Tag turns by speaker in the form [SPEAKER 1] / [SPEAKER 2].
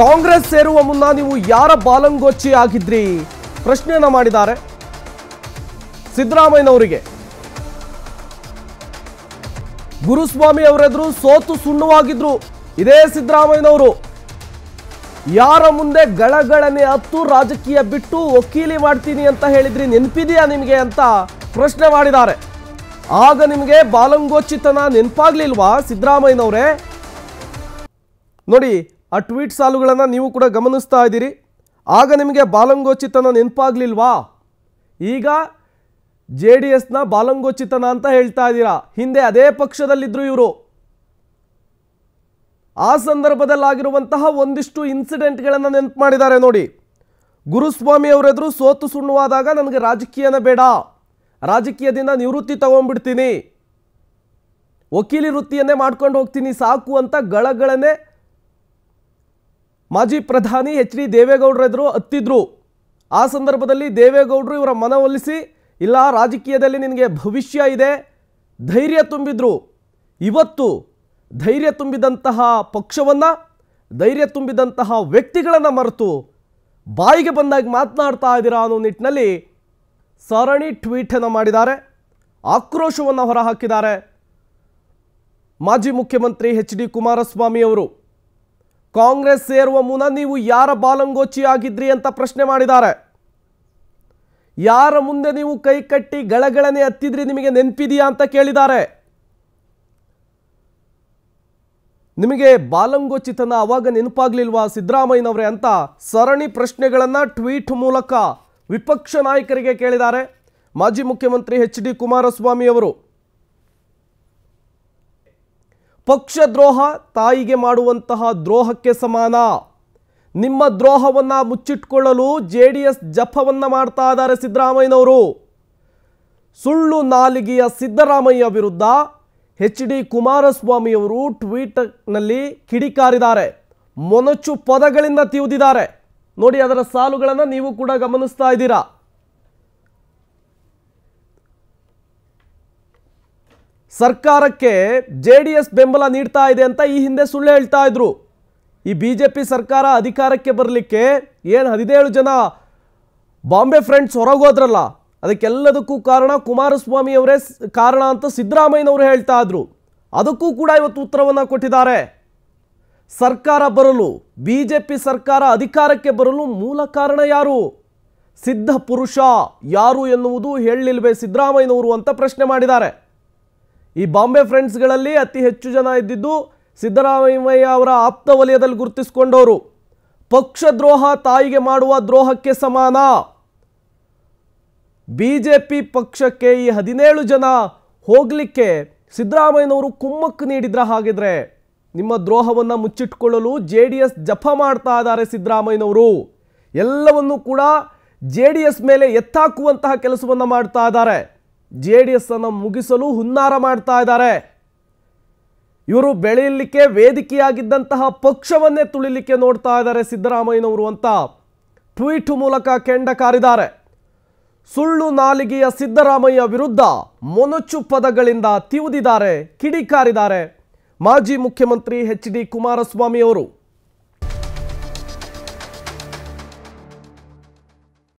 [SPEAKER 1] ಕಾಂಗ್ರೆಸ್ ಸೇರುವ ಮುನ್ನ ನೀವು ಯಾರ ಬಾಲಂಗೋಚ್ಚಿ ಆಗಿದ್ರಿ ಪ್ರಶ್ನೆಯನ್ನ ಮಾಡಿದ್ದಾರೆ ಸಿದ್ದರಾಮಯ್ಯನವರಿಗೆ ಗುರುಸ್ವಾಮಿ ಅವರೆದುರು ಸೋತು ಸುಣ್ಣವಾಗಿದ್ರು ಇದೇ ಸಿದ್ದರಾಮಯ್ಯನವರು ಯಾರ ಮುಂದೆ ಗಳಗಳನೆ ಹತ್ತು ರಾಜಕೀಯ ಬಿಟ್ಟು ವಕೀಲಿ ಮಾಡ್ತೀನಿ ಅಂತ ಹೇಳಿದ್ರಿ ನೆನಪಿದೆಯಾ ನಿಮಗೆ ಅಂತ ಪ್ರಶ್ನೆ ಮಾಡಿದ್ದಾರೆ ಆಗ ನಿಮಗೆ ಬಾಲಂಗೋಚಿತನ ನೆನಪಾಗ್ಲಿಲ್ವಾ ಸಿದ್ದರಾಮಯ್ಯನವರೇ ನೋಡಿ ಆ ಟ್ವೀಟ್ ಸಾಲುಗಳನ್ನು ನೀವು ಕೂಡ ಗಮನಿಸ್ತಾ ಇದ್ದೀರಿ ಆಗ ನಿಮಗೆ ಬಾಲಂಗೋಚಿತನ ನೆನಪಾಗ್ಲಿಲ್ವಾ ಈಗ ಜೆ ಡಿ ಎಸ್ನ ಬಾಲಂಗೋಚಿತನ ಅಂತ ಹೇಳ್ತಾ ಇದ್ದೀರಾ ಹಿಂದೆ ಅದೇ ಪಕ್ಷದಲ್ಲಿದ್ದರು ಇವರು ಆ ಸಂದರ್ಭದಲ್ಲಾಗಿರುವಂತಹ ಒಂದಿಷ್ಟು ಇನ್ಸಿಡೆಂಟ್ಗಳನ್ನು ನೆನಪು ಮಾಡಿದ್ದಾರೆ ನೋಡಿ ಗುರುಸ್ವಾಮಿ ಅವರೆದುರು ಸೋತು ಸುಣ್ಣವಾದಾಗ ನನಗೆ ರಾಜಕೀಯನ ಬೇಡ ರಾಜಕೀಯದಿಂದ ನಿವೃತ್ತಿ ತಗೊಂಡ್ಬಿಡ್ತೀನಿ ವಕೀಲಿ ವೃತ್ತಿಯನ್ನೇ ಮಾಡ್ಕೊಂಡು ಹೋಗ್ತೀನಿ ಸಾಕು ಅಂತ ಗಳಗಳನ್ನೇ ಮಾಜಿ ಪ್ರಧಾನಿ ಎಚ್ ಡಿ ಎದುರು ಹತ್ತಿದ್ರು ಆ ಸಂದರ್ಭದಲ್ಲಿ ದೇವೇಗೌಡರು ಇವರ ಮನವೊಲಿಸಿ ಇಲ್ಲ ರಾಜಕೀಯದಲ್ಲಿ ನಿನಗೆ ಭವಿಷ್ಯ ಇದೆ ಧೈರ್ಯ ತುಂಬಿದ್ರು ಇವತ್ತು ಧೈರ್ಯ ತುಂಬಿದಂತಹ ಪಕ್ಷವನ್ನು ಧೈರ್ಯ ತುಂಬಿದಂತಹ ವ್ಯಕ್ತಿಗಳನ್ನು ಮರೆತು ಬಾಯಿಗೆ ಬಂದಾಗ ಮಾತನಾಡ್ತಾ ಇದ್ದೀರಾ ಅನ್ನೋ ನಿಟ್ಟಿನಲ್ಲಿ ಸರಣಿ ಟ್ವೀಟನ್ನು ಮಾಡಿದ್ದಾರೆ ಆಕ್ರೋಶವನ್ನು ಹೊರಹಾಕಿದ್ದಾರೆ ಮಾಜಿ ಮುಖ್ಯಮಂತ್ರಿ ಎಚ್ ಡಿ ಕುಮಾರಸ್ವಾಮಿ ಅವರು ಕಾಂಗ್ರೆಸ್ ಸೇರುವ ಮುನ್ನ ನೀವು ಯಾರ ಬಾಲಂಗೋಚಿ ಆಗಿದ್ರಿ ಅಂತ ಪ್ರಶ್ನೆ ಮಾಡಿದ್ದಾರೆ ಯಾರ ಮುಂದೆ ನೀವು ಕೈ ಕಟ್ಟಿ ಗಳಗಳನೆ ಹತ್ತಿದ್ರಿ ನಿಮಗೆ ನೆನಪಿದೆಯಾ ಅಂತ ಕೇಳಿದ್ದಾರೆ ನಿಮಗೆ ಬಾಲಂಗೋಚಿತನ ಅವಾಗ ನೆನಪಾಗ್ಲಿಲ್ವಾ ಸಿದ್ದರಾಮಯ್ಯನವರೇ ಅಂತ ಸರಣಿ ಪ್ರಶ್ನೆಗಳನ್ನು ಟ್ವೀಟ್ ಮೂಲಕ ವಿಪಕ್ಷ ನಾಯಕರಿಗೆ ಕೇಳಿದ್ದಾರೆ ಮಾಜಿ ಮುಖ್ಯಮಂತ್ರಿ ಎಚ್ ಡಿ ಕುಮಾರಸ್ವಾಮಿ ಅವರು ಪಕ್ಷದ್ರೋಹ ತಾಯಿಗೆ ಮಾಡುವಂತಹ ದ್ರೋಹಕ್ಕೆ ಸಮಾನ ನಿಮ್ಮ ದ್ರೋಹವನ್ನು ಮುಚ್ಚಿಟ್ಕೊಳ್ಳಲು ಜೆ ಡಿ ಎಸ್ ಜಪವನ್ನು ಮಾಡ್ತಾ ಇದ್ದಾರೆ ಸಿದ್ದರಾಮಯ್ಯನವರು ಸುಳ್ಳು ನಾಲಿಗೆಯ ಸಿದ್ದರಾಮಯ್ಯ ವಿರುದ್ಧ ಎಚ್ ಡಿ ಕುಮಾರಸ್ವಾಮಿಯವರು ಟ್ವೀಟ್ನಲ್ಲಿ ಕಿಡಿಕಾರಿದ್ದಾರೆ ಮೊನಚು ಪದಗಳಿಂದ ತಿವಿದಿದ್ದಾರೆ ನೋಡಿ ಅದರ ಸಾಲುಗಳನ್ನು ನೀವು ಕೂಡ ಗಮನಿಸ್ತಾ ಇದ್ದೀರಾ ಸರ್ಕಾರಕ್ಕೆ ಜೆ ಡಿ ಎಸ್ ಬೆಂಬಲ ನೀಡ್ತಾ ಇದೆ ಅಂತ ಈ ಹಿಂದೆ ಸುಳ್ಳು ಹೇಳ್ತಾ ಇದ್ರು ಈ ಬಿ ಜೆ ಪಿ ಸರ್ಕಾರ ಅಧಿಕಾರಕ್ಕೆ ಬರಲಿಕ್ಕೆ ಏನು ಹದಿನೇಳು ಜನ ಬಾಂಬೆ ಫ್ರೆಂಡ್ಸ್ ಹೊರಗೋದ್ರಲ್ಲ ಅದಕ್ಕೆಲ್ಲದಕ್ಕೂ ಕಾರಣ ಕುಮಾರಸ್ವಾಮಿ ಅವರೇ ಕಾರಣ ಅಂತ ಸಿದ್ದರಾಮಯ್ಯನವರು ಹೇಳ್ತಾ ಇದ್ರು ಅದಕ್ಕೂ ಕೂಡ ಇವತ್ತು ಉತ್ತರವನ್ನು ಕೊಟ್ಟಿದ್ದಾರೆ ಸರ್ಕಾರ ಬರಲು ಬಿ ಜೆ ಪಿ ಸರ್ಕಾರ ಅಧಿಕಾರಕ್ಕೆ ಬರಲು ಮೂಲ ಕಾರಣ ಯಾರು ಸಿದ್ಧ ಪುರುಷ ಯಾರು ಎನ್ನುವುದು ಹೇಳಲಿಲ್ವೇ ಸಿದ್ದರಾಮಯ್ಯನವರು ಅಂತ ಪ್ರಶ್ನೆ ಮಾಡಿದ್ದಾರೆ ಈ ಬಾಂಬೆ ಫ್ರೆಂಡ್ಸ್ಗಳಲ್ಲಿ ಅತಿ ಹೆಚ್ಚು ಜನ ಇದ್ದಿದ್ದು ಸಿದ್ದರಾಮಯ್ಯ ಅವರ ಆಪ್ತ ವಲಯದಲ್ಲಿ ಗುರುತಿಸಿಕೊಂಡವರು ಪಕ್ಷದ್ರೋಹ ತಾಯಿಗೆ ಮಾಡುವ ದ್ರೋಹಕ್ಕೆ ಸಮಾನ ಬಿ ಜೆ ಪಿ ಪಕ್ಷಕ್ಕೆ ಈ ಹದಿನೇಳು ಜನ ಹೋಗಲಿಕ್ಕೆ ಸಿದ್ದರಾಮಯ್ಯನವರು ಕುಮ್ಮಕ್ಕು ನೀಡಿದ್ರ ಹಾಗಿದ್ರೆ ನಿಮ್ಮ ದ್ರೋಹವನ್ನು ಮುಚ್ಚಿಟ್ಕೊಳ್ಳಲು ಜೆ ಡಿ ಎಸ್ ಜಪ ಮಾಡ್ತಾ ಇದ್ದಾರೆ ಸಿದ್ದರಾಮಯ್ಯನವರು ಎಲ್ಲವನ್ನೂ ಕೂಡ ಜೆ ಡಿ ಎಸ್ ಮೇಲೆ ಎತ್ತಾಕುವಂತಹ ಕೆಲಸವನ್ನು ಮಾಡ್ತಾ ಇದ್ದಾರೆ ಜೆ ಡಿ ಎಸ್ ಅನ್ನು ಮುಗಿಸಲು ಹುನ್ನಾರ ಮಾಡ್ತಾ ಇದ್ದಾರೆ ಇವರು ಬೆಳೆಯಲಿಕ್ಕೆ ವೇದಿಕೆಯಾಗಿದ್ದಂತಹ ಪಕ್ಷವನ್ನೇ ತುಳಿಲಿಕ್ಕೆ ನೋಡ್ತಾ ಇದ್ದಾರೆ ಸಿದ್ದರಾಮಯ್ಯನವರು ಅಂತ ಟ್ವೀಟ್ ಮೂಲಕ ಕೆಂಡ ಕಾರಿದ್ದಾರೆ ಸುಳ್ಳು ನಾಲಿಗೆಯ ಸಿದ್ದರಾಮಯ್ಯ ವಿರುದ್ಧ ಮೊನಚು ಪದಗಳಿಂದ ತಿವಿದಿದ್ದಾರೆ ಕಿಡಿಕಾರಿದ್ದಾರೆ ಮಾಜಿ ಮುಖ್ಯಮಂತ್ರಿ ಎಚ್ ಡಿ ಕುಮಾರಸ್ವಾಮಿ ಅವರು